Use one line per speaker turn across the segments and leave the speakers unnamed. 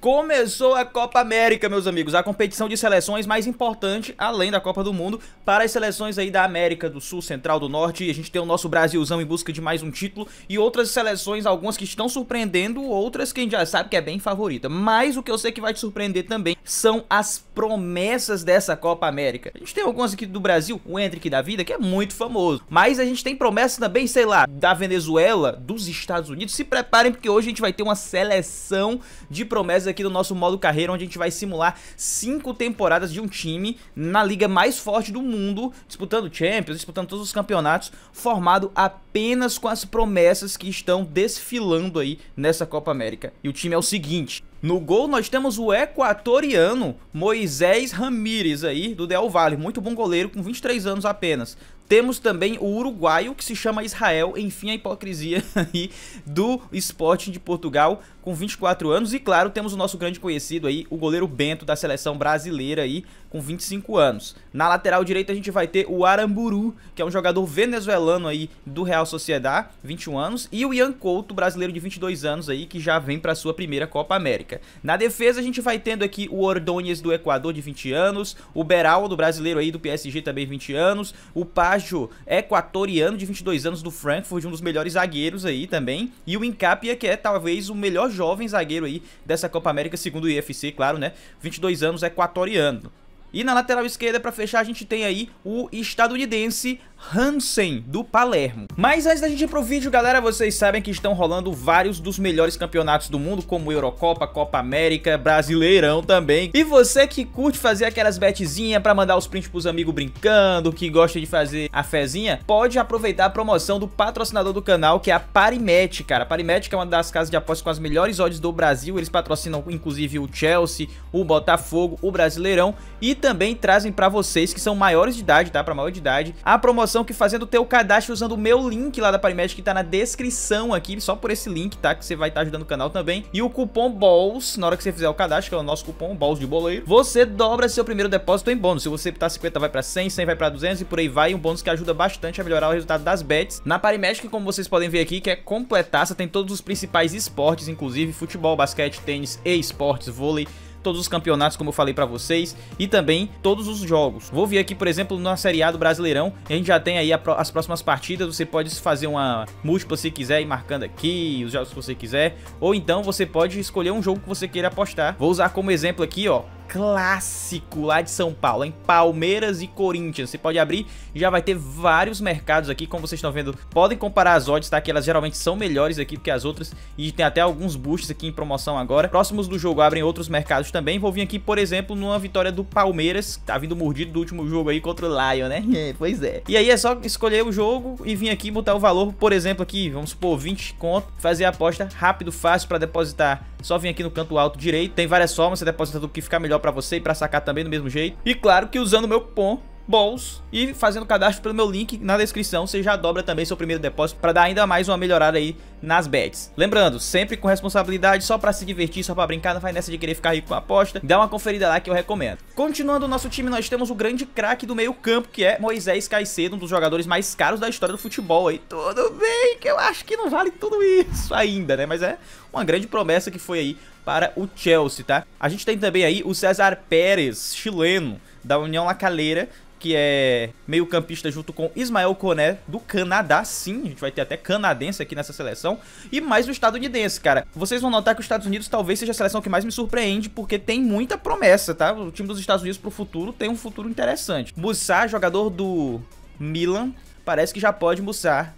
Começou a Copa América, meus amigos, a competição de seleções mais importante, além da Copa do Mundo, para as seleções aí da América do Sul, Central, do Norte. A gente tem o nosso Brasilzão em busca de mais um título e outras seleções, algumas que estão surpreendendo, outras que a gente já sabe que é bem favorita. Mas o que eu sei que vai te surpreender também são as promessas dessa Copa América. A gente tem algumas aqui do Brasil, o Hendrick da vida, que é muito famoso. Mas a gente tem promessas também, sei lá, da Venezuela, dos Estados Unidos. Se preparem porque hoje a gente vai ter uma seleção de promessas aqui do nosso modo carreira, onde a gente vai simular cinco temporadas de um time na liga mais forte do mundo, disputando Champions, disputando todos os campeonatos, formado apenas com as promessas que estão desfilando aí nessa Copa América. E o time é o seguinte, no gol nós temos o equatoriano Moisés Ramírez aí, do Del Valle, muito bom goleiro, com 23 anos apenas. Temos também o uruguaio, que se chama Israel, enfim, a hipocrisia aí do Sporting de Portugal, com 24 anos. E claro, temos o nosso grande conhecido aí, o goleiro Bento, da seleção brasileira aí, com 25 anos. Na lateral direita a gente vai ter o Aramburu, que é um jogador venezuelano aí do Real Sociedad, 21 anos, e o Ian Couto, brasileiro de 22 anos aí, que já vem para sua primeira Copa América. Na defesa a gente vai tendo aqui o Ordóñez do Equador de 20 anos, o Beraldo, brasileiro aí do PSG também 20 anos, o Pajo, equatoriano de 22 anos do Frankfurt, um dos melhores zagueiros aí também, e o Incapia, que é talvez o melhor jovem zagueiro aí dessa Copa América, segundo o IFC, claro, né? 22 anos, equatoriano. E na lateral esquerda, para fechar, a gente tem aí o estadunidense Hansen, do Palermo. Mas antes da gente ir pro vídeo, galera, vocês sabem que estão rolando vários dos melhores campeonatos do mundo, como Eurocopa, Copa América, Brasileirão também. E você que curte fazer aquelas betezinhas pra mandar os prints pros amigos brincando, que gosta de fazer a fezinha, pode aproveitar a promoção do patrocinador do canal, que é a Parimet, cara. Parimet que é uma das casas de apostas com as melhores odds do Brasil, eles patrocinam inclusive o Chelsea, o Botafogo, o Brasileirão e também trazem pra vocês que são maiores de idade, tá? Pra maior de idade, a promoção promoção que fazendo o teu cadastro usando o meu link lá da Parimed que tá na descrição aqui, só por esse link, tá? Que você vai estar tá ajudando o canal também. E o cupom BALLS, na hora que você fizer o cadastro, que é o nosso cupom BALLS de boleiro, você dobra seu primeiro depósito em bônus. Se você tá 50 vai pra 100, 100 vai pra 200 e por aí vai. Um bônus que ajuda bastante a melhorar o resultado das bets. Na Parimed, como vocês podem ver aqui, que é você tem todos os principais esportes, inclusive futebol, basquete, tênis, e esportes, vôlei, todos os campeonatos, como eu falei para vocês, e também todos os jogos. Vou vir aqui, por exemplo, na Série A do Brasileirão, a gente já tem aí as próximas partidas, você pode fazer uma múltipla se quiser, ir marcando aqui, os jogos que você quiser, ou então você pode escolher um jogo que você queira apostar. Vou usar como exemplo aqui, ó, clássico lá de São Paulo, em Palmeiras e Corinthians. Você pode abrir, já vai ter vários mercados aqui, como vocês estão vendo. Podem comparar as odds, tá? Que elas geralmente são melhores aqui do que as outras e tem até alguns boosts aqui em promoção agora. Próximos do jogo abrem outros mercados também. Vou vir aqui, por exemplo, numa vitória do Palmeiras, tá vindo mordido do último jogo aí contra o Lion, né? É, pois é. E aí é só escolher o jogo e vir aqui botar o valor, por exemplo, aqui, vamos supor, 20 conto, fazer a aposta rápido, fácil para depositar. Só vir aqui no canto alto direito. Tem várias formas, você deposita do que ficar melhor para você e para sacar também do mesmo jeito. E claro que usando o meu cupom bons e fazendo cadastro pelo meu link na descrição, você já dobra também seu primeiro depósito para dar ainda mais uma melhorada aí nas bets. Lembrando, sempre com responsabilidade, só para se divertir, só para brincar, não vai nessa de querer ficar rico com a aposta. Dá uma conferida lá que eu recomendo. Continuando o nosso time, nós temos o grande craque do meio-campo, que é Moisés Caicedo, um dos jogadores mais caros da história do futebol aí. Tudo bem, que eu acho que não vale tudo isso ainda, né? Mas é uma grande promessa que foi aí para o Chelsea, tá? A gente tem também aí o César Pérez, chileno, da União La Calera, que é meio-campista junto com Ismael Koné do Canadá, sim, a gente vai ter até canadense aqui nessa seleção, e mais o estadunidense, cara. Vocês vão notar que os Estados Unidos talvez seja a seleção que mais me surpreende, porque tem muita promessa, tá? O time dos Estados Unidos pro futuro tem um futuro interessante. Mussá, jogador do Milan, parece que já pode Mussá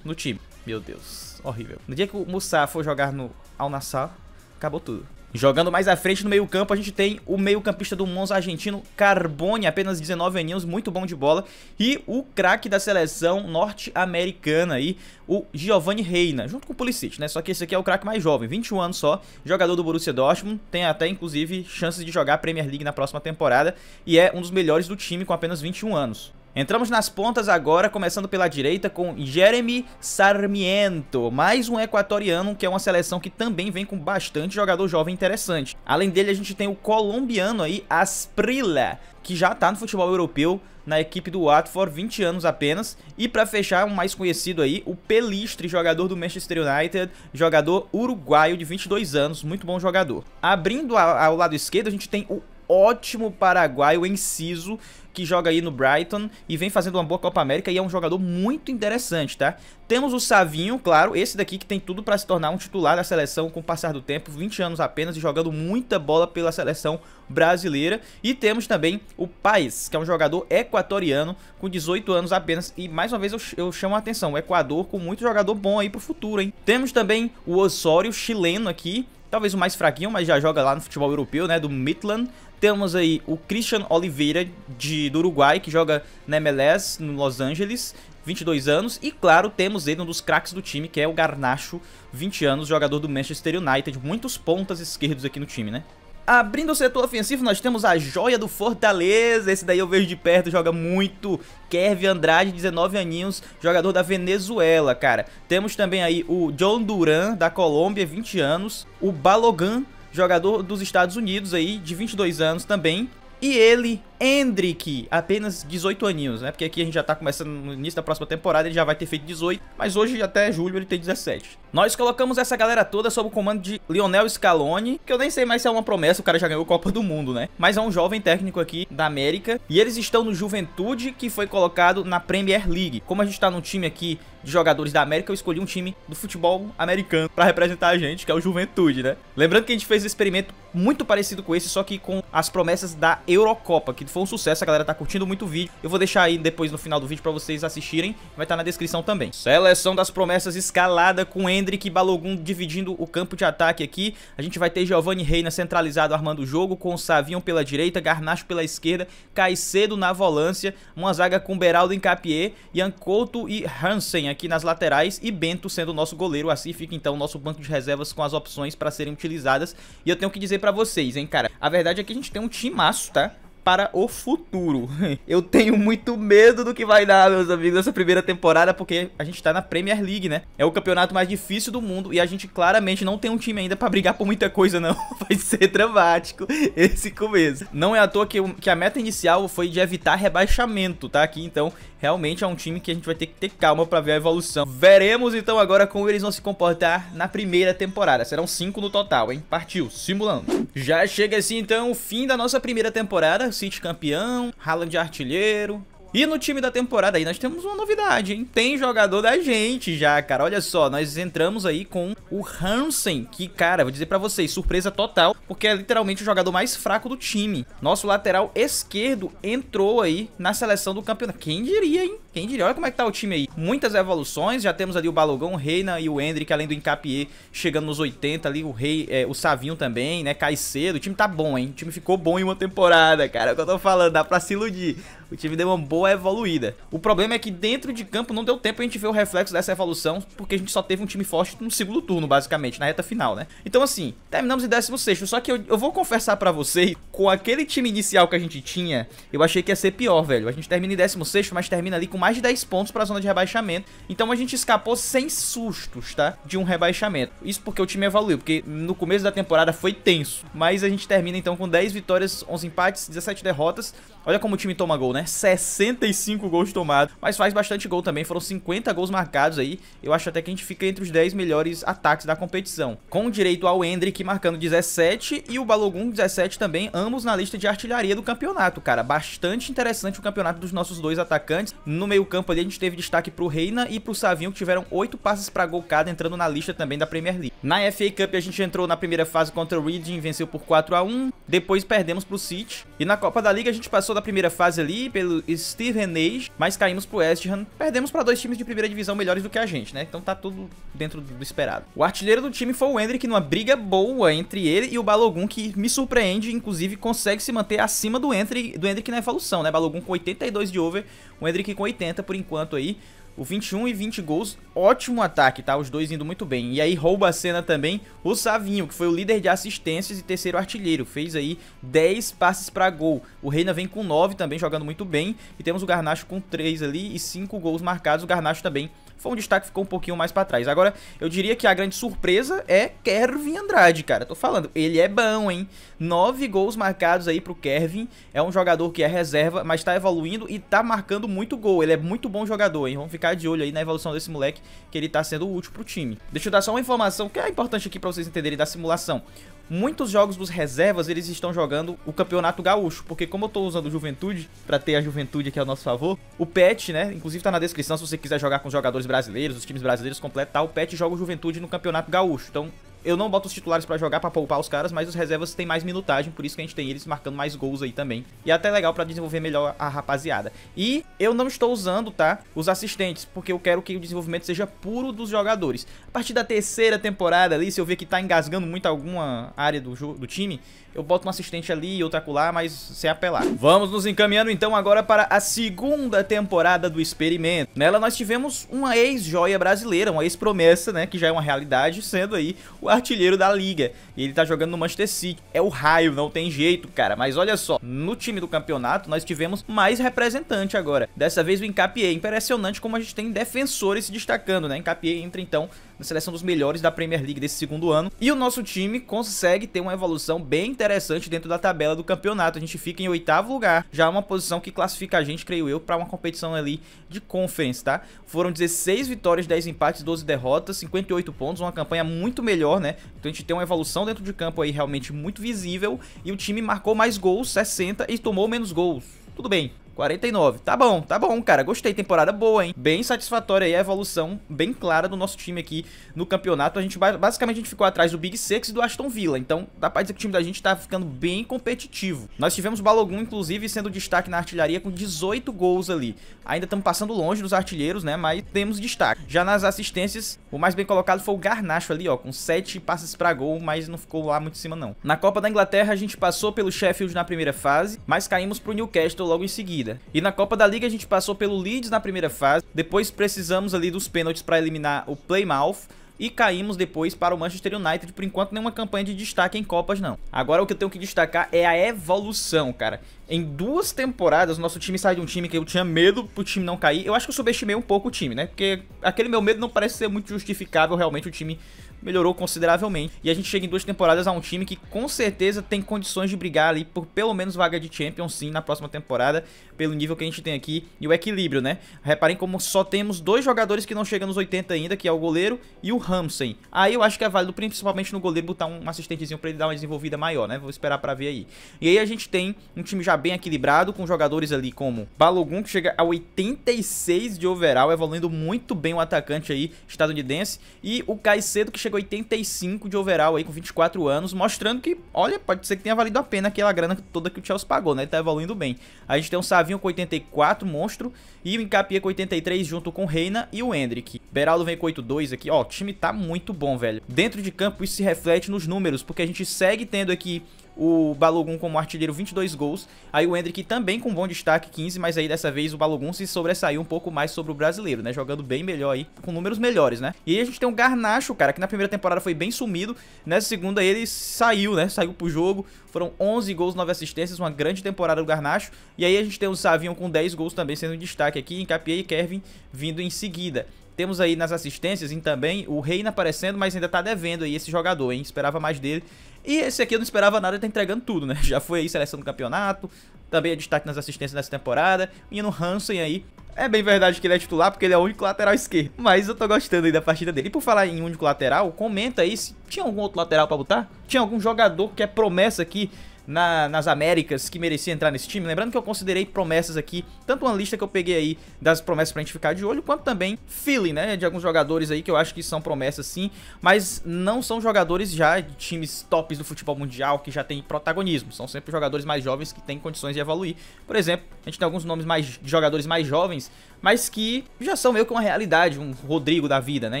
no time. Meu Deus, horrível. No dia que o Mussá for jogar no Al Nassr, acabou tudo. Jogando mais à frente no meio campo, a gente tem o meio campista do Monza argentino, Carbone, apenas 19 aninhos, muito bom de bola. E o craque da seleção norte-americana aí, o Giovanni Reina, junto com o Pulisic, né? Só que esse aqui é o craque mais jovem, 21 anos só, jogador do Borussia Dortmund, tem até inclusive chances de jogar a Premier League na próxima temporada e é um dos melhores do time com apenas 21 anos. Entramos nas pontas agora, começando pela direita com Jeremy Sarmiento, mais um equatoriano, que é uma seleção que também vem com bastante jogador jovem interessante. Além dele, a gente tem o colombiano aí, Asprilla, que já tá no futebol europeu, na equipe do Watford, 20 anos apenas. E para fechar, um mais conhecido aí, o Pelistre, jogador do Manchester United, jogador uruguaio de 22 anos, muito bom jogador. Abrindo ao lado esquerdo, a gente tem o ótimo paraguaio, Enciso, que joga aí no Brighton e vem fazendo uma boa Copa América e é um jogador muito interessante, tá? Temos o Savinho, claro, esse daqui que tem tudo para se tornar um titular da seleção com o passar do tempo, 20 anos apenas e jogando muita bola pela seleção brasileira. E temos também o Paes, que é um jogador equatoriano com 18 anos apenas e mais uma vez eu, eu chamo a atenção, o Equador com muito jogador bom aí pro futuro, hein? Temos também o Osório, chileno aqui, talvez o mais fraquinho, mas já joga lá no futebol europeu, né, do Midland. Temos aí o Christian Oliveira, de, do Uruguai, que joga na MLS, no Los Angeles, 22 anos. E claro, temos ele, um dos craques do time, que é o Garnacho, 20 anos, jogador do Manchester United. Muitos pontas esquerdos aqui no time, né? Abrindo o setor ofensivo, nós temos a joia do Fortaleza. Esse daí eu vejo de perto, joga muito. Kervin Andrade, 19 aninhos, jogador da Venezuela, cara. Temos também aí o John Duran, da Colômbia, 20 anos. O Balogan, jogador dos Estados Unidos aí, de 22 anos também. E ele Hendrick, apenas 18 aninhos, né? Porque aqui a gente já tá começando no início da próxima temporada, ele já vai ter feito 18, mas hoje até julho ele tem 17. Nós colocamos essa galera toda sob o comando de Lionel Scaloni, que eu nem sei mais se é uma promessa, o cara já ganhou Copa do Mundo, né? Mas é um jovem técnico aqui da América, e eles estão no Juventude, que foi colocado na Premier League. Como a gente tá num time aqui de jogadores da América, eu escolhi um time do futebol americano para representar a gente, que é o Juventude, né? Lembrando que a gente fez um experimento muito parecido com esse, só que com as promessas da Eurocopa, que foi um sucesso, a galera tá curtindo muito o vídeo. Eu vou deixar aí depois no final do vídeo pra vocês assistirem, vai estar tá na descrição também. Seleção das promessas escalada com Hendrick e Balogun dividindo o campo de ataque aqui. A gente vai ter Giovanni Reina centralizado armando o jogo, com o Savinho pela direita, Garnacho pela esquerda, Caicedo na volância, uma zaga com Beraldo em Capier, Ian Couto e Hansen aqui nas laterais e Bento sendo o nosso goleiro. Assim fica então o nosso banco de reservas com as opções para serem utilizadas. E eu tenho que dizer para vocês, hein, cara. A verdade é que a gente tem um timaço, tá? para o futuro. Eu tenho muito medo do que vai dar, meus amigos, essa primeira temporada, porque a gente tá na Premier League, né? É o campeonato mais difícil do mundo e a gente claramente não tem um time ainda para brigar por muita coisa, não. Vai ser dramático esse começo. Não é à toa que, que a meta inicial foi de evitar rebaixamento, tá? Aqui, então, realmente é um time que a gente vai ter que ter calma para ver a evolução. Veremos, então, agora como eles vão se comportar na primeira temporada. Serão cinco no total, hein? Partiu, simulando. Já chega assim, então, o fim da nossa primeira temporada City campeão, Haaland artilheiro. E no time da temporada aí nós temos uma novidade, hein? Tem jogador da gente já, cara. Olha só, nós entramos aí com o Hansen, que, cara, vou dizer pra vocês, surpresa total, porque é literalmente o jogador mais fraco do time. Nosso lateral esquerdo entrou aí na seleção do campeonato. Quem diria, hein? Quem diria, olha como é que tá o time aí. Muitas evoluções, já temos ali o Balogão, o Reina e o Hendrick, além do Encapié chegando nos 80 ali, o Rei, é, o Savinho também, né, Caicedo. O time tá bom, hein? O time ficou bom em uma temporada, cara, é o que eu tô falando, dá pra se iludir. O time deu uma boa evoluída. O problema é que dentro de campo não deu tempo a gente ver o reflexo dessa evolução, porque a gente só teve um time forte no segundo turno, basicamente, na reta final, né? Então, assim, terminamos em 16. Só que eu, eu vou confessar para vocês, com aquele time inicial que a gente tinha, eu achei que ia ser pior, velho. A gente termina em 16, mas termina ali com mais de 10 pontos para a zona de rebaixamento. Então a gente escapou sem sustos, tá? De um rebaixamento. Isso porque o time evoluiu, porque no começo da temporada foi tenso. Mas a gente termina então com 10 vitórias, 11 empates, 17 derrotas. Olha como o time toma gol, né? 65 gols tomados, mas faz bastante gol também. Foram 50 gols marcados aí. Eu acho até que a gente fica entre os 10 melhores ataques da competição. Com direito ao Hendrick marcando 17 e o Balogun 17 também, ambos na lista de artilharia do campeonato, cara. Bastante interessante o campeonato dos nossos dois atacantes. No meio-campo ali a gente teve destaque pro Reina e pro Savinho que tiveram oito passes para gol cada, entrando na lista também da Premier League. Na FA Cup a gente entrou na primeira fase contra o Reading, venceu por 4 a 1, depois perdemos pro City. E na Copa da Liga a gente passou da primeira fase ali pelo Stevenage, mas caímos pro West Ham, perdemos para dois times de primeira divisão melhores do que a gente, né? Então tá tudo dentro do esperado. O artilheiro do time foi o Hendrick numa briga boa entre ele e o Balogun que me surpreende, inclusive consegue se manter acima do Hendrick, do Hendrick na evolução, né? Balogun com 82 de over, o Hendrick com 80 por enquanto aí. O 21 e 20 gols, ótimo ataque, tá? Os dois indo muito bem. E aí rouba a cena também o Savinho, que foi o líder de assistências e terceiro artilheiro. Fez aí 10 passes para gol. O Reina vem com 9 também, jogando muito bem. E temos o Garnacho com 3 ali e 5 gols marcados. O Garnacho também foi um destaque que ficou um pouquinho mais para trás. Agora, eu diria que a grande surpresa é Kervin Andrade, cara. Tô falando, ele é bom, hein? Nove gols marcados aí pro Kervin. É um jogador que é reserva, mas tá evoluindo e tá marcando muito gol. Ele é muito bom jogador, hein? Vamos ficar de olho aí na evolução desse moleque, que ele tá sendo útil pro time. Deixa eu dar só uma informação que é importante aqui pra vocês entenderem da simulação muitos jogos dos reservas eles estão jogando o Campeonato Gaúcho, porque como eu tô usando Juventude para ter a Juventude aqui ao nosso favor, o PET, né, inclusive tá na descrição se você quiser jogar com os jogadores brasileiros, os times brasileiros completar, o PET joga o Juventude no Campeonato Gaúcho. Então, eu não boto os titulares para jogar para poupar os caras, mas os reservas têm mais minutagem, por isso que a gente tem eles marcando mais gols aí também. E é até legal para desenvolver melhor a rapaziada. E eu não estou usando, tá, os assistentes, porque eu quero que o desenvolvimento seja puro dos jogadores. A partir da terceira temporada ali, se eu ver que tá engasgando muito alguma área do, do time, eu boto um assistente ali, e outra acolá, mas sem apelar. Vamos nos encaminhando então agora para a segunda temporada do experimento. Nela nós tivemos uma ex-joia brasileira, uma ex-promessa, né, que já é uma realidade, sendo aí o artilheiro da liga. E ele tá jogando no Manchester City. É o raio, não tem jeito, cara. Mas olha só, no time do campeonato nós tivemos mais representante agora. Dessa vez o Encapié. Impressionante como a gente tem defensores se destacando, né? Encapié entra então na seleção dos melhores da Premier League desse segundo ano. E o nosso time consegue ter uma evolução bem interessante dentro da tabela do campeonato. A gente fica em oitavo lugar, já é uma posição que classifica a gente, creio eu, para uma competição ali de conference, tá? Foram 16 vitórias, 10 empates, 12 derrotas, 58 pontos, uma campanha muito melhor, né? Então a gente tem uma evolução dentro de campo aí realmente muito visível e o time marcou mais gols, 60 e tomou menos gols. Tudo bem, 49. Tá bom, tá bom, cara. Gostei. Temporada boa, hein? Bem satisfatória aí a evolução bem clara do nosso time aqui no campeonato. A gente basicamente a gente ficou atrás do Big Six e do Aston Villa. Então, dá pra dizer que o time da gente tá ficando bem competitivo. Nós tivemos Balogun, inclusive, sendo destaque na artilharia com 18 gols ali. Ainda estamos passando longe dos artilheiros, né? Mas temos destaque. Já nas assistências, o mais bem colocado foi o Garnacho ali, ó, com 7 passes pra gol, mas não ficou lá muito em cima, não. Na Copa da Inglaterra, a gente passou pelo Sheffield na primeira fase, mas caímos pro Newcastle logo em seguida seguida. E na Copa da Liga a gente passou pelo Leeds na primeira fase, depois precisamos ali dos pênaltis para eliminar o Playmouth, e caímos depois para o Manchester United. Por enquanto, nenhuma campanha de destaque em Copas, não. Agora, o que eu tenho que destacar é a evolução, cara. Em duas temporadas, nosso time sai de um time que eu tinha medo pro time não cair. Eu acho que eu subestimei um pouco o time, né? Porque aquele meu medo não parece ser muito justificável realmente o time melhorou consideravelmente. E a gente chega em duas temporadas a um time que com certeza tem condições de brigar ali por pelo menos vaga de Champions sim na próxima temporada, pelo nível que a gente tem aqui e o equilíbrio, né? Reparem como só temos dois jogadores que não chegam nos 80 ainda, que é o goleiro e o Ramsen. Aí eu acho que é válido principalmente no goleiro botar um assistentezinho pra ele dar uma desenvolvida maior, né? Vou esperar pra ver aí. E aí a gente tem um time já bem equilibrado, com jogadores ali como Balogun, que chega a 86 de overall, evoluindo muito bem o atacante aí estadunidense, e o Caicedo, que chega chega 85 de overall aí com 24 anos, mostrando que, olha, pode ser que tenha valido a pena aquela grana toda que o Chelsea pagou, né? Ele tá evoluindo bem. A gente tem o Savinho com 84, monstro, e o Encapia com 83 junto com o Reina e o Hendrick. Beraldo vem com 82 aqui, ó, o time tá muito bom, velho. Dentro de campo isso se reflete nos números, porque a gente segue tendo aqui o Balogun como artilheiro 22 gols, aí o Hendrick também com bom destaque 15, mas aí dessa vez o Balogun se sobressaiu um pouco mais sobre o brasileiro, né, jogando bem melhor aí, com números melhores, né. E aí a gente tem o Garnacho, cara, que na primeira temporada foi bem sumido, nessa segunda ele saiu, né, saiu pro jogo, foram 11 gols, 9 assistências, uma grande temporada do Garnacho, e aí a gente tem o Savinho com 10 gols também sendo um destaque aqui, Encapiei e Kervin vindo em seguida. Temos aí nas assistências e também o Reina aparecendo, mas ainda tá devendo aí esse jogador, hein? Esperava mais dele. E esse aqui eu não esperava nada, tá entregando tudo, né? Já foi aí seleção do campeonato, também é destaque nas assistências nessa temporada. E no Hansen aí, é bem verdade que ele é titular, porque ele é o único lateral esquerdo. Mas eu tô gostando aí da partida dele. E por falar em único lateral, comenta aí se tinha algum outro lateral pra botar. Tinha algum jogador que é promessa aqui na, nas Américas que merecia entrar nesse time. Lembrando que eu considerei promessas aqui, tanto uma lista que eu peguei aí das promessas pra gente ficar de olho, quanto também feeling, né, de alguns jogadores aí que eu acho que são promessas sim, mas não são jogadores já de times tops do futebol mundial que já tem protagonismo, são sempre jogadores mais jovens que têm condições de evoluir. Por exemplo, a gente tem alguns nomes mais de jogadores mais jovens mas que já são meio que uma realidade, um Rodrigo da vida, né?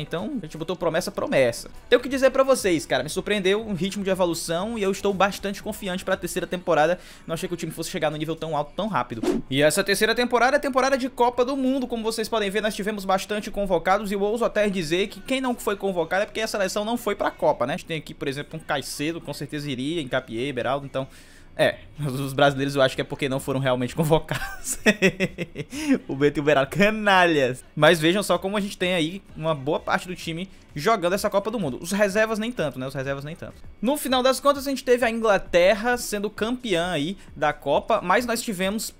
Então, a gente botou promessa, promessa. Tenho que dizer para vocês, cara, me surpreendeu um ritmo de evolução e eu estou bastante confiante para a terceira temporada. Não achei que o time fosse chegar no nível tão alto tão rápido. E essa terceira temporada é temporada de Copa do Mundo, como vocês podem ver, nós tivemos bastante convocados e eu ouso até dizer que quem não foi convocado é porque a seleção não foi pra Copa, né? A gente tem aqui, por exemplo, um Caicedo, com certeza iria, Encapier, Beraldo, então é, os brasileiros eu acho que é porque não foram realmente convocados. o Beto e o Beraldo, canalhas. Mas vejam só como a gente tem aí uma boa parte do time jogando essa Copa do Mundo. Os reservas nem tanto, né? Os reservas nem tanto. No final das contas, a gente teve a Inglaterra sendo campeã aí da Copa, mas nós tivemos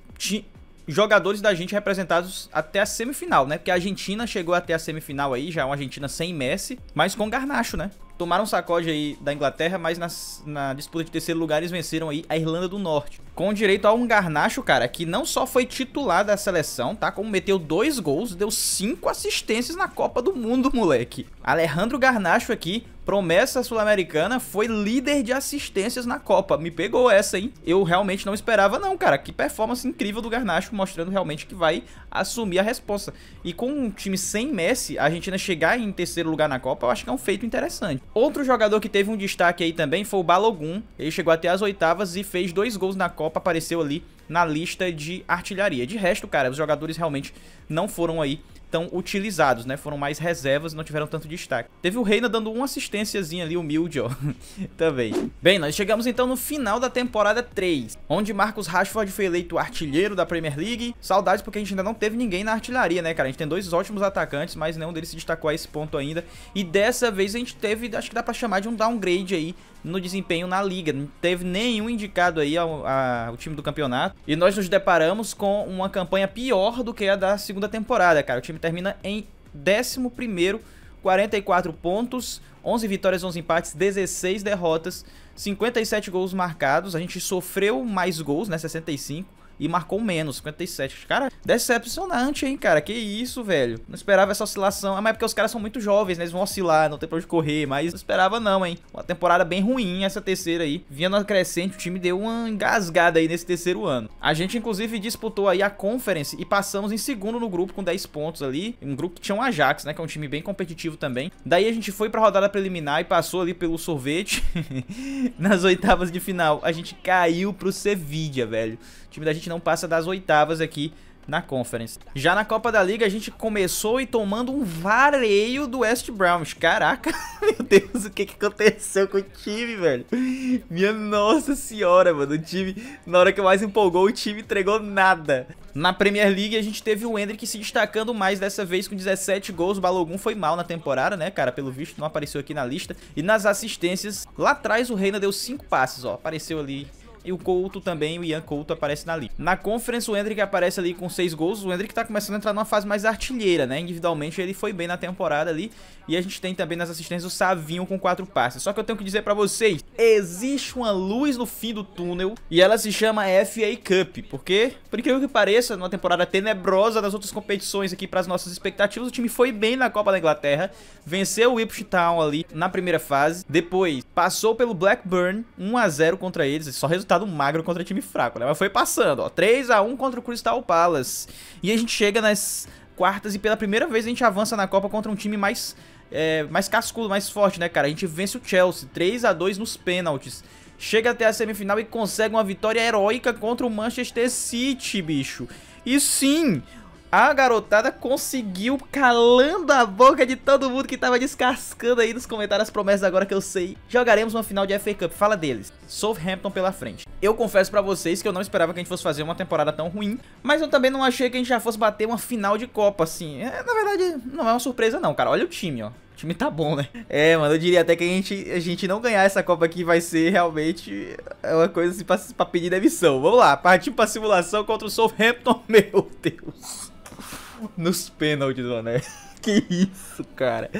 jogadores da gente representados até a semifinal, né? Porque a Argentina chegou até a semifinal aí, já é uma Argentina sem Messi, mas com Garnacho, né? tomaram um sacode aí da Inglaterra, mas nas, na disputa de terceiro lugar eles venceram aí a Irlanda do Norte. Com direito a um garnacho, cara, que não só foi titular da seleção, tá? Como meteu dois gols, deu cinco assistências na Copa do Mundo, moleque. Alejandro Garnacho aqui, promessa sul-americana, foi líder de assistências na Copa. Me pegou essa, hein? Eu realmente não esperava não, cara. Que performance incrível do Garnacho, mostrando realmente que vai assumir a responsa. E com um time sem Messi, a Argentina chegar em terceiro lugar na Copa, eu acho que é um feito interessante. Outro jogador que teve um destaque aí também foi o Balogun. Ele chegou até as oitavas e fez dois gols na Copa, apareceu ali na lista de artilharia. De resto, cara, os jogadores realmente não foram aí tão utilizados, né? Foram mais reservas e não tiveram tanto destaque. Teve o Reina dando uma assistênciazinha ali, humilde, ó. Também. Bem, nós chegamos então no final da temporada 3, onde Marcos Rashford foi eleito artilheiro da Premier League. Saudades porque a gente ainda não teve ninguém na artilharia, né, cara? A gente tem dois ótimos atacantes, mas nenhum deles se destacou a esse ponto ainda. E dessa vez a gente teve, acho que dá pra chamar de um downgrade aí no desempenho na liga. Não teve nenhum indicado aí ao, ao, time do campeonato. E nós nos deparamos com uma campanha pior do que a da segunda temporada, cara. O time termina em 11 primeiro, 44 pontos, 11 vitórias, 11 empates, 16 derrotas, 57 gols marcados. A gente sofreu mais gols, né, 65 e marcou menos, 57. Cara, decepcionante, hein, cara? Que isso, velho. Não esperava essa oscilação. Ah, mas é porque os caras são muito jovens, né? Eles vão oscilar, não tem pra onde correr, mas não esperava não, hein? Uma temporada bem ruim essa terceira aí. Vinha a crescente, o time deu uma engasgada aí nesse terceiro ano. A gente, inclusive, disputou aí a Conference e passamos em segundo no grupo com 10 pontos ali. Um grupo que tinha um Ajax, né? Que é um time bem competitivo também. Daí a gente foi pra rodada preliminar e passou ali pelo sorvete. Nas oitavas de final, a gente caiu pro Sevilla, velho time da gente não passa das oitavas aqui na Conference. Já na Copa da Liga, a gente começou e tomando um vareio do West Browns. Caraca, meu Deus, o que, que aconteceu com o time, velho? Minha nossa senhora, mano, o time, na hora que mais empolgou, o time entregou nada. Na Premier League, a gente teve o Hendrick se destacando mais dessa vez com 17 gols. O Balogun foi mal na temporada, né, cara? Pelo visto, não apareceu aqui na lista. E nas assistências, lá atrás o Reina deu 5 passes, ó. Apareceu ali e o Couto também, o Ian Couto aparece na lista. Na Conference, o Hendrick aparece ali com seis gols. O Hendrick tá começando a entrar numa fase mais artilheira, né? Individualmente, ele foi bem na temporada ali. E a gente tem também nas assistências o Savinho com quatro passes. Só que eu tenho que dizer pra vocês, existe uma luz no fim do túnel e ela se chama FA Cup. Porque, por incrível que pareça, numa temporada tenebrosa das outras competições aqui pras nossas expectativas, o time foi bem na Copa da Inglaterra. Venceu o Ipswich Town ali na primeira fase. Depois, passou pelo Blackburn 1 a 0 contra eles. Só resultado resultado magro contra time fraco, né? Mas foi passando, ó. 3x1 contra o Crystal Palace. E a gente chega nas quartas e pela primeira vez a gente avança na Copa contra um time mais, é, mais cascudo, mais forte, né, cara? A gente vence o Chelsea 3x2 nos pênaltis. Chega até a semifinal e consegue uma vitória heróica contra o Manchester City, bicho. E sim, a garotada conseguiu calando a boca de todo mundo que tava descascando aí nos comentários as promessas agora que eu sei. Jogaremos uma final de FA Cup, fala deles. Southampton pela frente. Eu confesso pra vocês que eu não esperava que a gente fosse fazer uma temporada tão ruim, mas eu também não achei que a gente já fosse bater uma final de Copa, assim. É, na verdade, não é uma surpresa não, cara. Olha o time, ó. O time tá bom, né? É, mano, eu diria até que a gente, a gente não ganhar essa Copa aqui vai ser realmente é uma coisa assim pra, pra pedir demissão. Vamos lá, partiu pra simulação contra o Southampton. Meu Deus nos pênaltis, mané. Que isso, cara.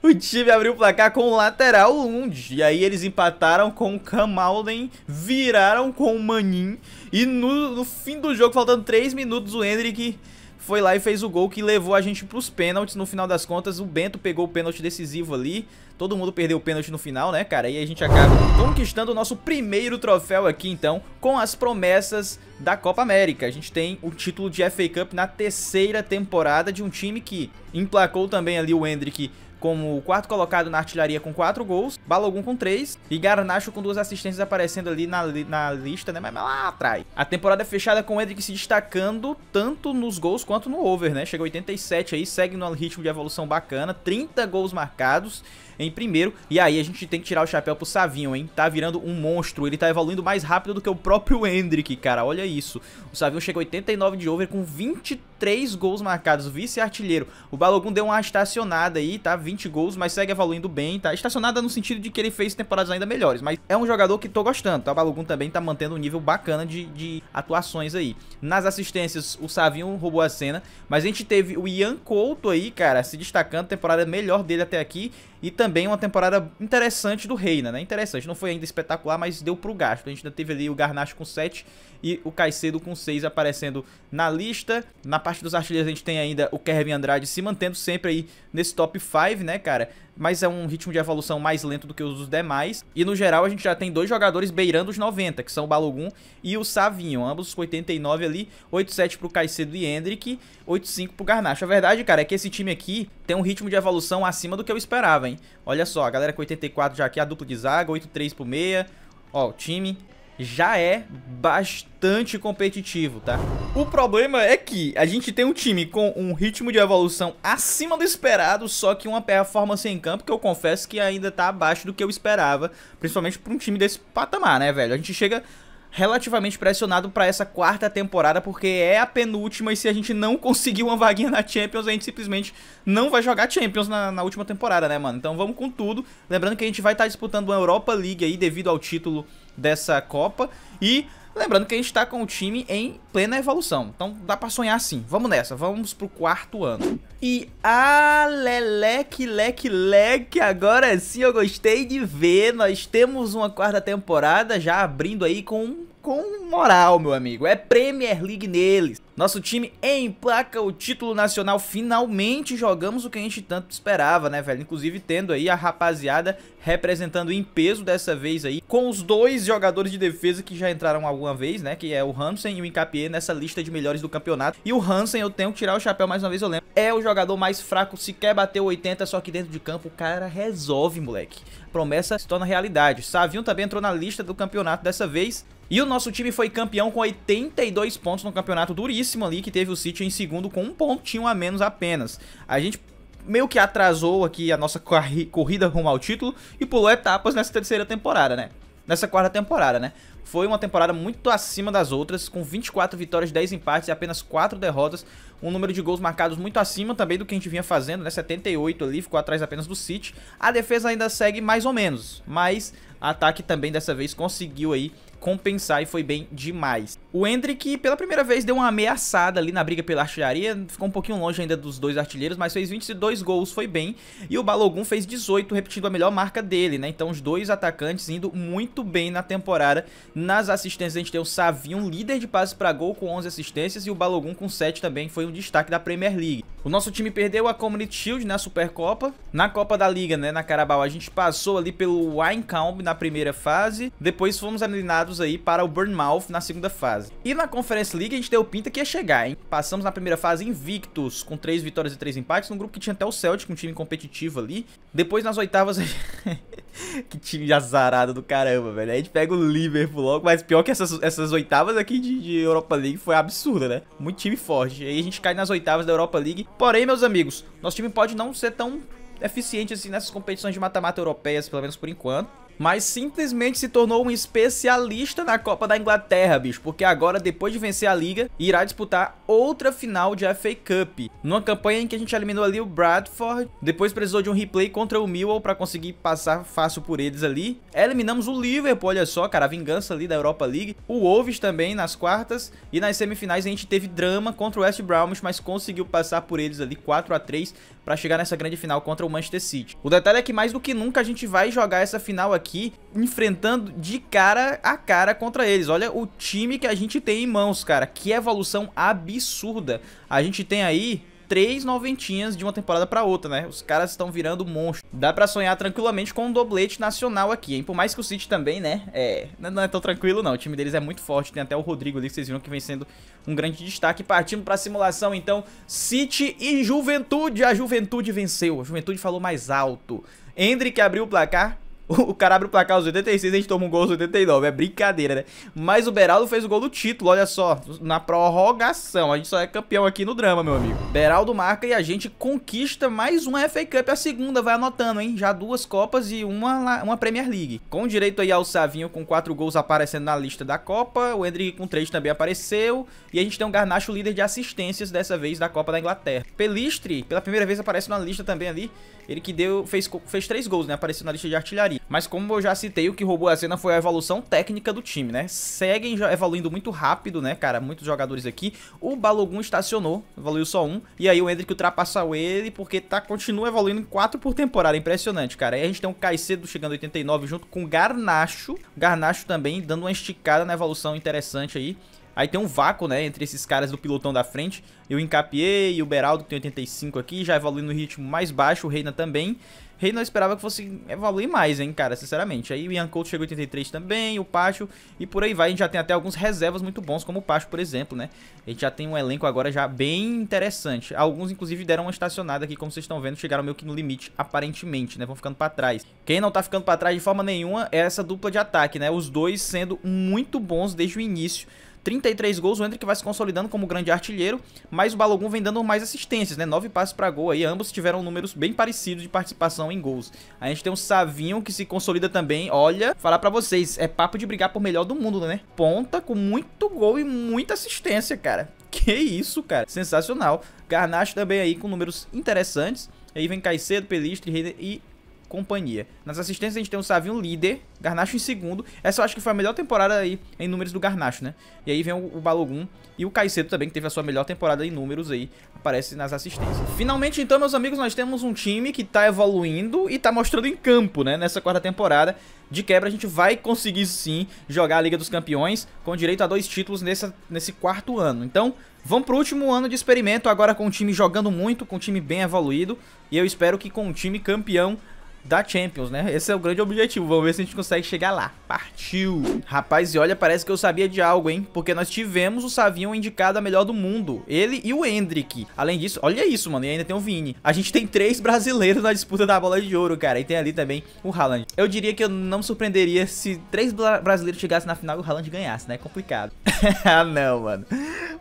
O time abriu o placar com o lateral Lund. E aí eles empataram com o Kamalden, viraram com o Manin. E no, no fim do jogo, faltando 3 minutos, o Hendrick foi lá e fez o gol que levou a gente para os pênaltis. No final das contas, o Bento pegou o pênalti decisivo ali. Todo mundo perdeu o pênalti no final, né, cara? E a gente acaba conquistando o nosso primeiro troféu aqui, então, com as promessas da Copa América. A gente tem o título de FA Cup na terceira temporada de um time que emplacou também ali o Hendrick como o quarto colocado na artilharia com 4 gols, Balogun com 3 e Garnacho com duas assistências aparecendo ali na, li na lista, né? Mas, lá atrás. A temporada é fechada com o Hendrick se destacando tanto nos gols quanto no over, né? Chegou 87 aí, segue num ritmo de evolução bacana, 30 gols marcados em primeiro. E aí a gente tem que tirar o chapéu pro Savinho, hein? Tá virando um monstro. Ele tá evoluindo mais rápido do que o próprio Hendrick, cara. Olha isso. O Savinho chega 89 de over com 23 gols marcados. Vice-artilheiro. O Balogun deu uma estacionada aí, tá? 20 gols, mas segue evoluindo bem, tá? Estacionada no sentido de que ele fez temporadas ainda melhores. Mas é um jogador que tô gostando, tá? O Balogun também tá mantendo um nível bacana de, de atuações aí. Nas assistências, o Savinho roubou a cena. Mas a gente teve o Ian Couto aí, cara, se destacando. Temporada melhor dele até aqui. E também uma temporada interessante do Reina, né? Interessante, não foi ainda espetacular, mas deu pro gasto. A gente ainda teve ali o Garnacho com 7 e o Caicedo com 6 aparecendo na lista. Na parte dos artilheiros a gente tem ainda o Kevin Andrade se mantendo sempre aí nesse top 5, né, cara? Mas é um ritmo de evolução mais lento do que os dos demais. E no geral a gente já tem dois jogadores beirando os 90, que são o Balogun e o Savinho. Ambos com 89 ali, 87 pro Caicedo e Hendrick, 85 pro Garnacho. A verdade, cara, é que esse time aqui tem um ritmo de evolução acima do que eu esperava, hein? Olha só, a galera com 84 já aqui, a dupla de zaga, 83 pro meia. Ó, o time já é bastante competitivo, tá? O problema é que a gente tem um time com um ritmo de evolução acima do esperado, só que uma performance em campo que eu confesso que ainda tá abaixo do que eu esperava, principalmente para um time desse patamar, né, velho? A gente chega relativamente pressionado para essa quarta temporada, porque é a penúltima e se a gente não conseguir uma vaguinha na Champions, a gente simplesmente não vai jogar Champions na, na última temporada, né, mano? Então vamos com tudo. Lembrando que a gente vai estar tá disputando a Europa League aí devido ao título dessa Copa e Lembrando que a gente tá com o time em plena evolução, então dá pra sonhar sim. Vamos nessa, vamos pro quarto ano. E a leleque, leque, leque, agora sim eu gostei de ver. Nós temos uma quarta temporada já abrindo aí com com moral, meu amigo. É Premier League neles. Nosso time emplaca o título nacional. Finalmente jogamos o que a gente tanto esperava, né, velho? Inclusive tendo aí a rapaziada representando em peso dessa vez aí, com os dois jogadores de defesa que já entraram alguma vez, né? Que é o Hansen e o Incapié nessa lista de melhores do campeonato. E o Hansen, eu tenho que tirar o chapéu mais uma vez, eu lembro. É o jogador mais fraco, sequer bateu 80, só que dentro de campo o cara resolve, moleque. Promessa se torna realidade. Savinho também entrou na lista do campeonato dessa vez e o nosso time foi campeão com 82 pontos no campeonato duríssimo ali, que teve o City em segundo com um pontinho a menos apenas. A gente meio que atrasou aqui a nossa corrida rumo ao título e pulou etapas nessa terceira temporada, né? Nessa quarta temporada, né? Foi uma temporada muito acima das outras, com 24 vitórias, 10 empates e apenas 4 derrotas. Um número de gols marcados muito acima também do que a gente vinha fazendo, né? 78 ali, ficou atrás apenas do City. A defesa ainda segue mais ou menos, mas ataque também dessa vez conseguiu aí compensar e foi bem demais. O Hendrick, pela primeira vez, deu uma ameaçada ali na briga pela artilharia, ficou um pouquinho longe ainda dos dois artilheiros, mas fez 22 gols, foi bem, e o Balogun fez 18, repetindo a melhor marca dele, né? Então os dois atacantes indo muito bem na temporada. Nas assistências a gente tem o Savinho, líder de passes para gol com 11 assistências, e o Balogun com 7 também, foi um destaque da Premier League. O nosso time perdeu a Community Shield na né, Supercopa. Na Copa da Liga, né, na Carabao, a gente passou ali pelo Weinkamp na primeira fase. Depois fomos eliminados aí para o Burnmouth na segunda fase. E na Conference League a gente deu pinta que ia chegar, hein? Passamos na primeira fase invictos, com três vitórias e três empates, num grupo que tinha até o Celtic, um time competitivo ali. Depois nas oitavas... que time azarado do caramba, velho. Aí a gente pega o Liverpool logo, mas pior que essas, essas oitavas aqui de, de Europa League foi absurda, né? Muito time forte. Aí a gente cai nas oitavas da Europa League Porém, meus amigos, nosso time pode não ser tão eficiente assim nessas competições de mata-mata europeias, pelo menos por enquanto mas simplesmente se tornou um especialista na Copa da Inglaterra, bicho, porque agora, depois de vencer a liga, irá disputar outra final de FA Cup, numa campanha em que a gente eliminou ali o Bradford, depois precisou de um replay contra o Millwall para conseguir passar fácil por eles ali, eliminamos o Liverpool, olha só, cara, a vingança ali da Europa League, o Wolves também nas quartas, e nas semifinais a gente teve drama contra o West Bromwich, mas conseguiu passar por eles ali 4 a 3 para chegar nessa grande final contra o Manchester City. O detalhe é que mais do que nunca a gente vai jogar essa final aqui enfrentando de cara a cara contra eles. Olha o time que a gente tem em mãos, cara. Que evolução absurda. A gente tem aí três noventinhas de uma temporada pra outra, né? Os caras estão virando monstro. Dá pra sonhar tranquilamente com um doblete nacional aqui, hein? Por mais que o City também, né? É, não é tão tranquilo não. O time deles é muito forte. Tem até o Rodrigo ali que vocês viram que vem sendo um grande destaque. Partindo pra simulação, então, City e Juventude. A Juventude venceu. A Juventude falou mais alto. Hendrick abriu o placar o cara abre o placar aos 86 e a gente toma um gol aos 89. É brincadeira, né? Mas o Beraldo fez o gol do título, olha só. Na prorrogação. A gente só é campeão aqui no drama, meu amigo. Beraldo marca e a gente conquista mais uma FA Cup. A segunda, vai anotando, hein? Já duas Copas e uma, uma Premier League. Com direito aí ao Savinho com quatro gols aparecendo na lista da Copa. O Henrique com três também apareceu. E a gente tem um Garnacho líder de assistências, dessa vez da Copa da Inglaterra. Pelistre, pela primeira vez aparece na lista também ali. Ele que deu fez, fez três gols, né? Apareceu na lista de artilharia. Mas como eu já citei, o que roubou a cena foi a evolução técnica do time, né? Seguem evoluindo muito rápido, né, cara? Muitos jogadores aqui. O Balogun estacionou, evoluiu só um. E aí o Hendrick ultrapassou ele porque tá, continua evoluindo em quatro por temporada. Impressionante, cara. Aí a gente tem o Caicedo chegando 89 junto com o Garnacho. Garnacho também dando uma esticada na evolução interessante aí. Aí tem um vácuo, né, entre esses caras do pilotão da frente. Eu encapiei, o Beraldo que tem 85 aqui, já evoluindo no ritmo mais baixo, o Reina também. Rei não esperava que fosse evoluir mais, hein, cara, sinceramente. Aí o Ian Couto chegou 83 também, o Pacho, e por aí vai. A gente já tem até alguns reservas muito bons, como o Pacho, por exemplo, né? A gente já tem um elenco agora já bem interessante. Alguns, inclusive, deram uma estacionada aqui, como vocês estão vendo, chegaram meio que no limite, aparentemente, né? Vão ficando pra trás. Quem não tá ficando pra trás de forma nenhuma é essa dupla de ataque, né? Os dois sendo muito bons desde o início 33 gols, o Hendrick vai se consolidando como grande artilheiro, mas o Balogun vem dando mais assistências, né? 9 passes para gol aí, ambos tiveram números bem parecidos de participação em gols. A gente tem o Savinho que se consolida também. Olha, falar para vocês, é papo de brigar por melhor do mundo, né? Ponta com muito gol e muita assistência, cara. Que isso, cara. Sensacional. Garnacho também aí com números interessantes. Aí vem Caicedo, Pelistre e companhia. Nas assistências a gente tem o Savinho líder, Garnacho em segundo. Essa eu acho que foi a melhor temporada aí em números do Garnacho, né? E aí vem o, o Balogun e o Caicedo também, que teve a sua melhor temporada em números aí, aparece nas assistências. Finalmente, então, meus amigos, nós temos um time que tá evoluindo e tá mostrando em campo, né? Nessa quarta temporada. De quebra, a gente vai conseguir sim jogar a Liga dos Campeões com direito a dois títulos nessa, nesse quarto ano. Então, vamos pro último ano de experimento agora com o time jogando muito, com o time bem evoluído. E eu espero que com o time campeão da Champions, né? Esse é o grande objetivo, vamos ver se a gente consegue chegar lá. Partiu! Rapaz, e olha, parece que eu sabia de algo, hein? Porque nós tivemos o Savinho indicado a melhor do mundo, ele e o Hendrick. Além disso, olha isso, mano, e ainda tem o Vini. A gente tem três brasileiros na disputa da bola de ouro, cara, e tem ali também o Haaland. Eu diria que eu não me surpreenderia se três brasileiros chegassem na final e o Haaland ganhasse, né? Complicado. ah, não, mano.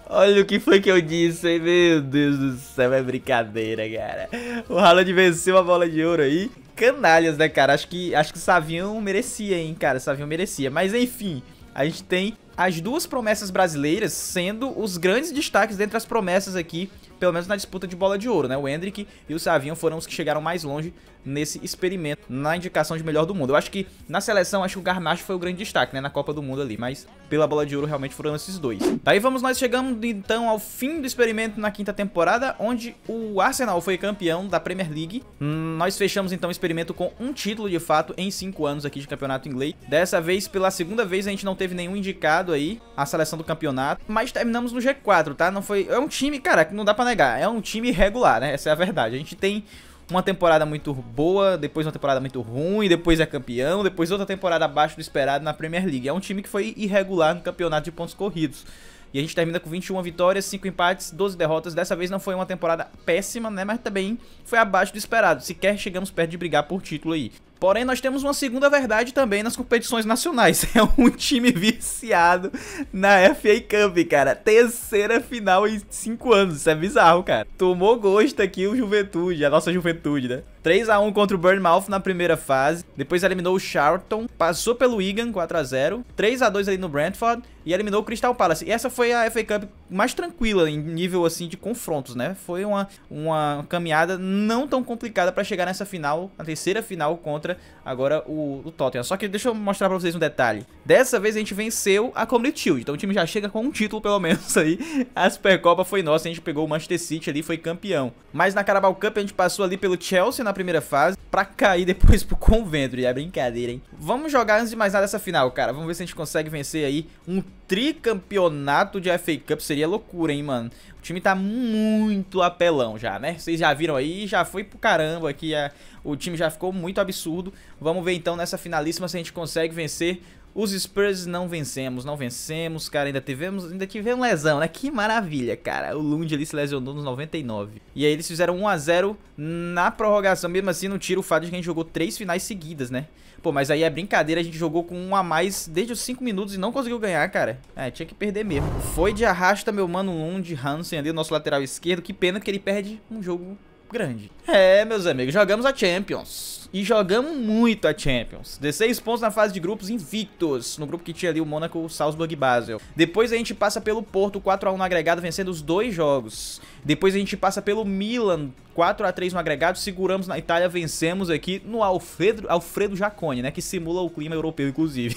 Olha o que foi que eu disse, hein? Meu Deus do céu, é brincadeira, cara. O Haaland venceu a bola de ouro aí canalhas, né, cara? Acho que, acho que Savião merecia, hein, cara? Savião merecia. Mas enfim, a gente tem as duas promessas brasileiras sendo os grandes destaques dentre as promessas aqui, pelo menos na disputa de bola de ouro, né? O Hendrick e o Savinho foram os que chegaram mais longe nesse experimento, na indicação de melhor do mundo. Eu acho que na seleção, acho que o Garnacho foi o grande destaque, né, na Copa do Mundo ali, mas pela bola de ouro realmente foram esses dois. Daí tá vamos nós chegamos então ao fim do experimento na quinta temporada, onde o Arsenal foi campeão da Premier League. Nós fechamos então o experimento com um título de fato em cinco anos aqui de campeonato inglês. Dessa vez, pela segunda vez, a gente não teve nenhum indicado aí a seleção do campeonato, mas terminamos no G4, tá? Não foi... É um time, cara, que não dá pra negar, é um time regular, né? Essa é a verdade. A gente tem uma temporada muito boa, depois uma temporada muito ruim, depois é campeão, depois outra temporada abaixo do esperado na Premier League. É um time que foi irregular no campeonato de pontos corridos. E a gente termina com 21 vitórias, 5 empates, 12 derrotas. Dessa vez não foi uma temporada péssima, né? Mas também foi abaixo do esperado. Sequer chegamos perto de brigar por título aí. Porém, nós temos uma segunda verdade também nas competições nacionais. É um time viciado na FA Cup, cara. Terceira final em cinco anos. Isso é bizarro, cara. Tomou gosto aqui o Juventude, a nossa Juventude, né? 3x1 contra o Burnmouth na primeira fase. Depois eliminou o Charlton. Passou pelo Wigan, 4x0. 3x2 ali no Brentford. E eliminou o Crystal Palace. E essa foi a FA Cup mais tranquila em nível assim de confrontos, né? Foi uma, uma caminhada não tão complicada para chegar nessa final, a terceira final contra agora o, o Tottenham. Só que deixa eu mostrar para vocês um detalhe. Dessa vez a gente venceu a Community Shield, então o time já chega com um título pelo menos aí. A Supercopa foi nossa, a gente pegou o Manchester City ali, foi campeão. Mas na Carabao Cup a gente passou ali pelo Chelsea na primeira fase para cair depois pro Convento, e é brincadeira, hein? Vamos jogar antes de mais nada essa final, cara. Vamos ver se a gente consegue vencer aí um tricampeonato de FA Cup seria é loucura, hein, mano. O time tá muito apelão já, né? Vocês já viram aí, já foi pro caramba aqui. É, o time já ficou muito absurdo. Vamos ver então nessa finalíssima se a gente consegue vencer os Spurs não vencemos, não vencemos, cara, ainda tivemos, ainda tivemos lesão, né? Que maravilha, cara. O Lund ali se lesionou nos 99. E aí eles fizeram 1 a 0 na prorrogação, mesmo assim não tira o fato de que a gente jogou três finais seguidas, né? Pô, mas aí é brincadeira, a gente jogou com um a mais desde os 5 minutos e não conseguiu ganhar, cara. É, tinha que perder mesmo. Foi de arrasta meu mano Lund, Hansen ali, nosso lateral esquerdo. Que pena que ele perde um jogo grande. É, meus amigos, jogamos a Champions e jogamos muito a Champions. 16 pontos na fase de grupos invictos, no grupo que tinha ali o Mônaco, Salzburg e Basel. Depois a gente passa pelo Porto, 4x1 no agregado, vencendo os dois jogos. Depois a gente passa pelo Milan, 4x3 no agregado, seguramos na Itália, vencemos aqui no Alfredo, Alfredo Jacone, né? Que simula o clima europeu, inclusive.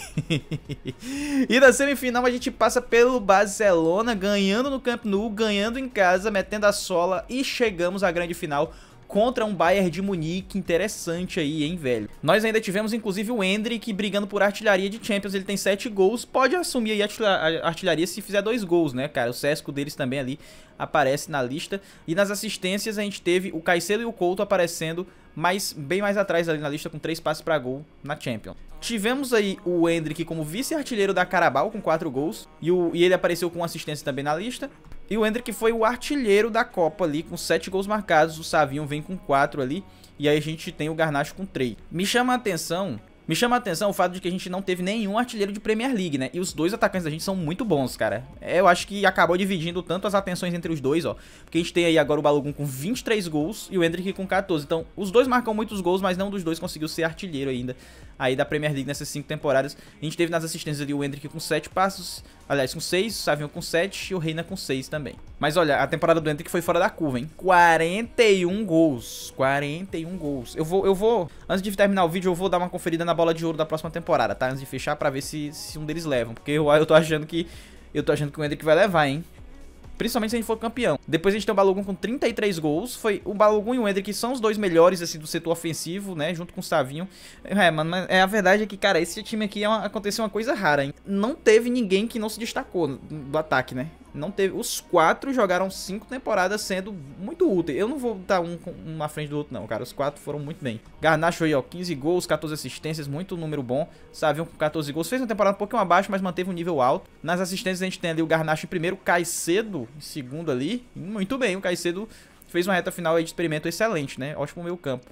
e na semifinal a gente passa pelo Barcelona, ganhando no Camp Nou, ganhando em casa, metendo a sola e chegamos à grande final contra um Bayern de Munique interessante aí, hein, velho. Nós ainda tivemos, inclusive, o Hendrick brigando por artilharia de Champions, ele tem 7 gols, pode assumir aí a artilharia se fizer dois gols, né, cara? O Sesco deles também ali aparece na lista. E nas assistências a gente teve o Caicedo e o Couto aparecendo mas bem mais atrás ali na lista com três passes para gol na Champions. Tivemos aí o Hendrick como vice-artilheiro da Carabao com quatro gols e, o, e ele apareceu com assistência também na lista. E o Hendrick foi o artilheiro da Copa ali, com 7 gols marcados. O Savinho vem com 4 ali. E aí a gente tem o Garnacho com 3. Me chama a atenção me chama a atenção o fato de que a gente não teve nenhum artilheiro de Premier League, né? E os dois atacantes da gente são muito bons, cara. É, eu acho que acabou dividindo tanto as atenções entre os dois, ó. Porque a gente tem aí agora o Balogun com 23 gols e o Hendrick com 14. Então, os dois marcam muitos gols, mas não dos dois conseguiu ser artilheiro ainda aí da Premier League nessas 5 temporadas. A gente teve nas assistências ali o Hendrick com 7 passos, aliás, com 6, o Savinho com 7 e o Reina com 6 também. Mas olha, a temporada do Hendrick foi fora da curva, hein? 41 gols. 41 gols. Eu vou, eu vou Antes de terminar o vídeo, eu vou dar uma conferida na bola de ouro da próxima temporada, tá? Antes de fechar, pra ver se, se um deles levam. Porque eu, eu tô achando que. Eu tô achando que o Hendrick vai levar, hein? Principalmente se a gente for campeão. Depois a gente tem o Balogun com 33 gols. Foi o Balogun e o Hendrick são os dois melhores assim, do setor ofensivo, né? Junto com o Savinho. É, mano, mas é, a verdade é que, cara, esse time aqui é uma, aconteceu uma coisa rara, hein? Não teve ninguém que não se destacou do ataque, né? não teve. Os quatro jogaram cinco temporadas sendo muito úteis. Eu não vou botar um, um à frente do outro, não, cara. Os quatro foram muito bem. Garnacho aí, ó, 15 gols, 14 assistências, muito número bom. Savião com 14 gols. Fez uma temporada um pouquinho abaixo, mas manteve um nível alto. Nas assistências a gente tem ali o Garnacho em primeiro, Caicedo em segundo ali. Muito bem, o Caicedo fez uma reta final aí de experimento excelente, né? Ótimo meio campo.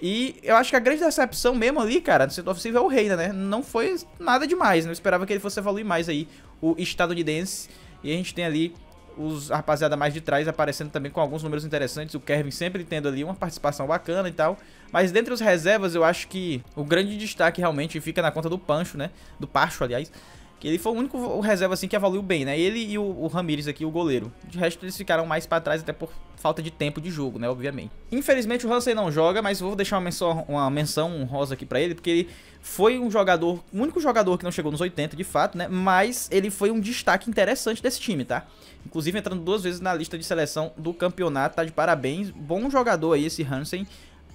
E eu acho que a grande decepção mesmo ali, cara, do setor ofensivo é o Reina, né? Não foi nada demais, não né? Eu esperava que ele fosse evoluir mais aí, o estadunidense. E a gente tem ali os rapaziada mais de trás aparecendo também com alguns números interessantes. O Kevin sempre tendo ali uma participação bacana e tal. Mas dentre os reservas, eu acho que o grande destaque realmente fica na conta do Pancho, né? Do Pacho, aliás. Que ele foi o único reserva assim que avaliou bem, né? Ele e o, o Ramires aqui, o goleiro. De resto, eles ficaram mais para trás até por falta de tempo de jogo, né? Obviamente. Infelizmente, o Hansen não joga, mas vou deixar uma menção, uma menção um rosa aqui para ele, porque ele foi um jogador, o único jogador que não chegou nos 80, de fato, né? Mas ele foi um destaque interessante desse time, tá? Inclusive entrando duas vezes na lista de seleção do campeonato, tá de parabéns. Bom jogador aí esse Hansen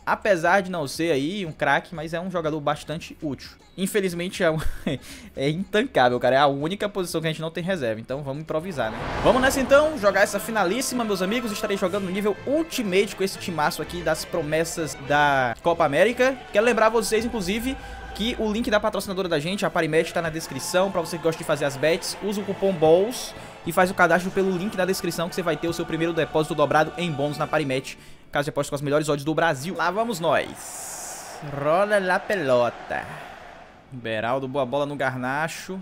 apesar de não ser aí um craque, mas é um jogador bastante útil. Infelizmente é, um é intancável, cara, é a única posição que a gente não tem reserva, então vamos improvisar, né? Vamos nessa então, jogar essa finalíssima, meus amigos, estarei jogando no nível Ultimate com esse timaço aqui das promessas da Copa América. Quero lembrar vocês, inclusive, que o link da patrocinadora da gente, a Parimatch, está na descrição, para você que gosta de fazer as bets, usa o cupom BOLS e faz o cadastro pelo link da descrição que você vai ter o seu primeiro depósito dobrado em bônus na Parimatch Casa de apostas com as melhores odds do Brasil. Lá vamos nós. Rola la pelota. Beraldo, boa bola no Garnacho.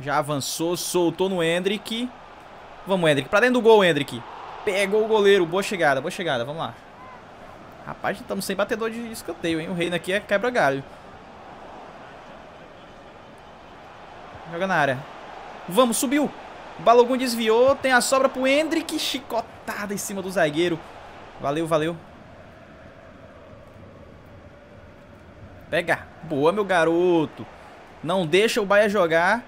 Já avançou, soltou no Hendrick. Vamos, Hendrick. Pra dentro do gol, Hendrick. Pegou o goleiro. Boa chegada, boa chegada. Vamos lá. Rapaz, estamos sem batedor de escanteio, hein? O Reino aqui é quebra-galho. Joga na área. Vamos, subiu. Balogun desviou. Tem a sobra pro Hendrick. Chicotada em cima do zagueiro. Valeu, valeu. Pega. Boa, meu garoto. Não deixa o Bahia jogar.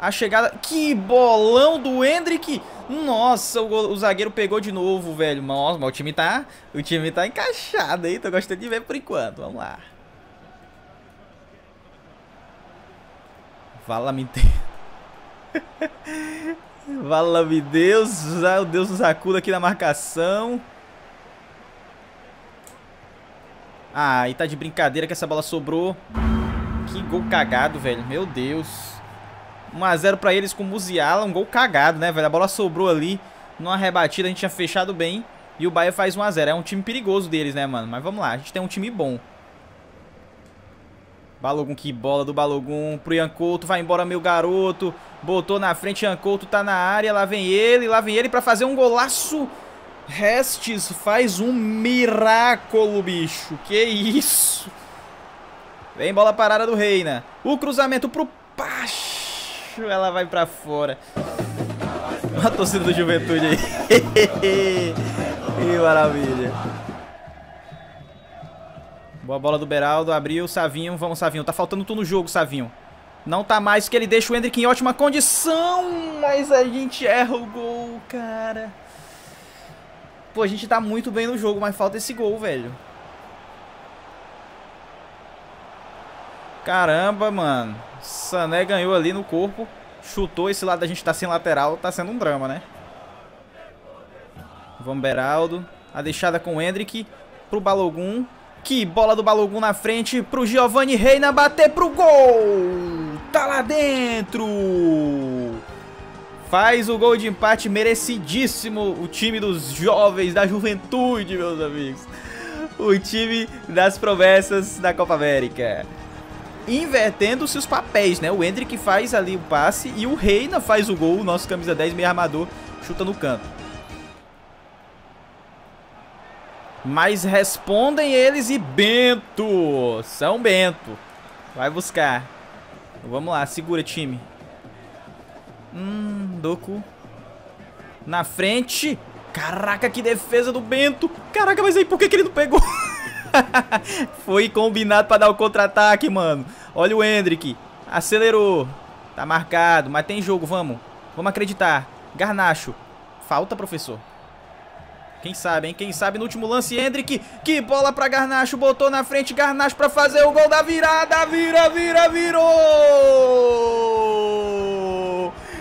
A chegada... Que bolão do Hendrick! Nossa, o, o, zagueiro pegou de novo, velho. Nossa, mas o time tá... O time tá encaixado aí. Tô gostando de ver por enquanto. Vamos lá. fala me Deus. me Deus. O Deus nos acuda aqui na marcação. Ah, e tá de brincadeira que essa bola sobrou. Que gol cagado, velho. Meu Deus. 1x0 pra eles com o Muziala. Um gol cagado, né, velho? A bola sobrou ali. Numa rebatida, a gente tinha fechado bem. E o Bahia faz 1x0. É um time perigoso deles, né, mano? Mas vamos lá, a gente tem um time bom. Balogun, que bola do Balogun pro Ian Couto, vai embora meu garoto, botou na frente, Ian Couto tá na área, lá vem ele, lá vem ele pra fazer um golaço Restes faz um miraculo, bicho. Que isso. Vem bola parada do Reina. O cruzamento pro Pacho. Ela vai pra fora. Uma torcida do Juventude aí. que maravilha. Boa bola do Beraldo. Abriu. Savinho. Vamos, Savinho. Tá faltando tudo no jogo, Savinho. Não tá mais que ele deixa o Hendrick em ótima condição. Mas a gente erra o gol, cara. Pô, a gente tá muito bem no jogo, mas falta esse gol, velho. Caramba, mano. Sané ganhou ali no corpo. Chutou esse lado, a gente tá sem lateral. Tá sendo um drama, né? Vamos Beraldo. A deixada com o Hendrick. Pro Balogun. Que bola do Balogun na frente. Pro Giovanni Reina bater pro gol. Tá lá dentro. Faz o gol de empate merecidíssimo o time dos jovens, da juventude, meus amigos. O time das promessas da Copa América. Invertendo-se os papéis, né? O Hendrick faz ali o passe e o Reina faz o gol, o nosso camisa 10 meio armador, chuta no canto. Mas respondem eles e Bento. São Bento. Vai buscar. vamos lá, segura time. Hum, Doku. Na frente. Caraca, que defesa do Bento. Caraca, mas aí por que, que ele não pegou? Foi combinado pra dar o contra-ataque, mano. Olha o Hendrick. Acelerou. Tá marcado, mas tem jogo, vamos. Vamos acreditar. Garnacho. Falta, professor. Quem sabe, hein? Quem sabe no último lance, Hendrick. Que bola pra Garnacho. Botou na frente Garnacho pra fazer o gol da virada. Vira, vira, virou!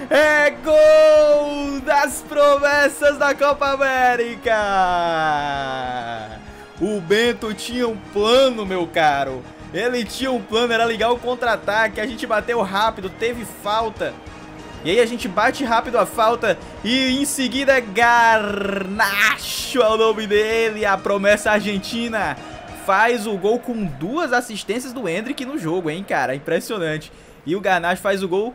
É gol das promessas da Copa América! O Bento tinha um plano, meu caro. Ele tinha um plano, era ligar o contra-ataque. A gente bateu rápido, teve falta. E aí a gente bate rápido a falta e em seguida é Garnacho é o nome dele, a promessa argentina. Faz o gol com duas assistências do Hendrick no jogo, hein, cara? Impressionante. E o Garnacho faz o gol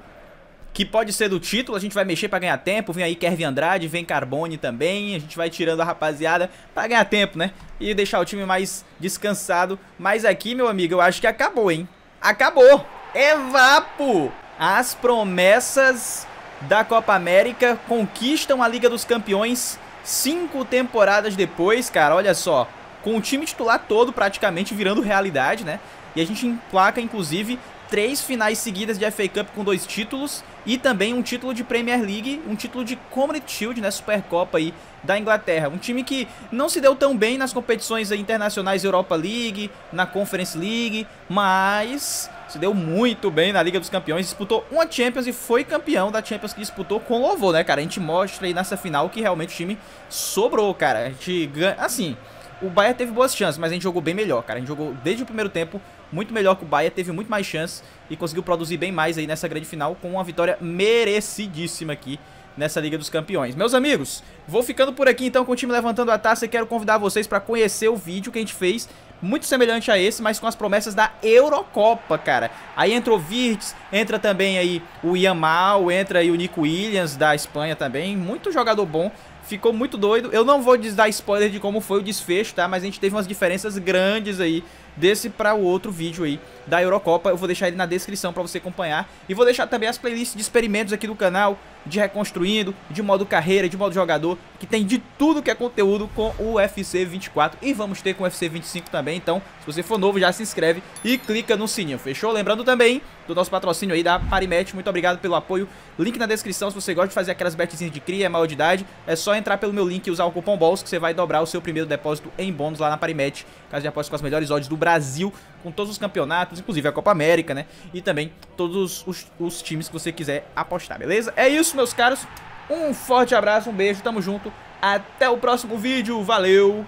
que pode ser do título, a gente vai mexer para ganhar tempo, vem aí Kervin Andrade, vem Carbone também, a gente vai tirando a rapaziada para ganhar tempo, né? E deixar o time mais descansado, mas aqui, meu amigo, eu acho que acabou, hein? Acabou! É vapo! As promessas da Copa América conquistam a Liga dos Campeões cinco temporadas depois, cara, olha só, com o time titular todo praticamente virando realidade, né? E a gente emplaca, inclusive, três finais seguidas de FA Cup com dois títulos e também um título de Premier League, um título de Community Shield, né, Supercopa aí da Inglaterra. Um time que não se deu tão bem nas competições internacionais Europa League, na Conference League, mas se deu muito bem na Liga dos Campeões, disputou uma Champions e foi campeão da Champions que disputou com louvor, né, cara? A gente mostra aí nessa final que realmente o time sobrou, cara. A gente ganha, assim, o Bayern teve boas chances, mas a gente jogou bem melhor, cara. A gente jogou desde o primeiro tempo muito melhor que o Bahia, teve muito mais chances e conseguiu produzir bem mais aí nessa grande final com uma vitória merecidíssima aqui nessa Liga dos Campeões. Meus amigos, vou ficando por aqui então com o time levantando a taça e quero convidar vocês para conhecer o vídeo que a gente fez, muito semelhante a esse, mas com as promessas da Eurocopa, cara. Aí entra o Virtus, entra também aí o Yamal, entra aí o Nico Williams da Espanha também, muito jogador bom. Ficou muito doido. Eu não vou dar spoiler de como foi o desfecho, tá? Mas a gente teve umas diferenças grandes aí desse para o outro vídeo aí da Eurocopa. Eu vou deixar ele na descrição para você acompanhar. E vou deixar também as playlists de experimentos aqui do canal, de Reconstruindo, de modo carreira, de modo jogador, que tem de tudo que é conteúdo com o UFC 24. E vamos ter com o UFC 25 também, então se você for novo já se inscreve e clica no sininho, fechou? Lembrando também do nosso patrocínio aí da Parimatch, muito obrigado pelo apoio. Link na descrição se você gosta de fazer aquelas betezinhas de cria, é maior de idade, é só entrar pelo meu link e usar o cupom BOLS que você vai dobrar o seu primeiro depósito em bônus lá na Parimatch, caso de aposta com as melhores odds do Brasil Brasil, com todos os campeonatos, inclusive a Copa América, né? E também todos os, os times que você quiser apostar, beleza? É isso, meus caros. Um forte abraço, um beijo, tamo junto. Até o próximo vídeo, valeu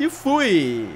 e fui!